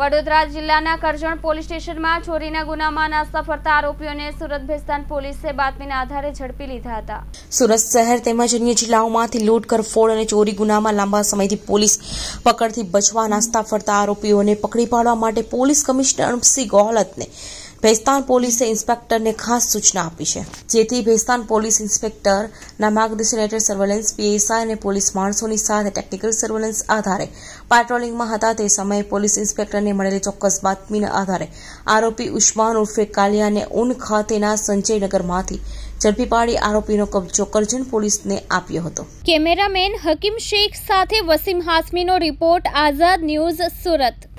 વડોદરા જિલ્લાના કરજણ પોલીસ સ્ટેશનમાં ચોરીના ગુનામાં નાસ્તા ફરતા આરોપીઓને સુરત ભેસ્તાન પોલીસે બાતમીના આધારે ઝડપી લીધા હતા સુરત શહેર તેમજ અન્ય જિલ્લાઓમાંથી લૂંટ કરફોડ અને ચોરી ગુનામાં લાંબા સમયથી પોલીસ પકડથી બચવા નાસ્તા ફરતા આરોપીઓને પકડી પાડવા માટે પોલીસ કમિશનર અનુપસિંહ ગોહલતને ભેસ્તાન પોલીસે ઇન્સ્પેક્ટરને ખાસ સૂચના આપી છે જેથી ભેસ્તાન પોલીસ ઇન્સ્પેક્ટરના માર્ગદર્શન હેઠળ સર્વેલન્સ પીએસઆઈ અને પોલીસ માણસોની સાથે ટેકનિકલ સર્વેલન્સ આધારે પેટ્રોલિંગમાં હતા તે સમયે પોલીસ ઇન્સ્પેક્ટરને મળેલી ચોક્કસ બાતમીના આધારે આરોપી ઉસ્માન ઉર્ફે કાલિયાને ઉન ખાતેના સંજયનગરમાંથી ઝડપી પાડી આરોપીનો કબજો કરજણ પોલીસને આપ્યો હતો કેમેરામેન હકીમ શેખ સાથે વસીમ હાસમીનો રિપોર્ટ આઝાદ ન્યૂઝ સુરત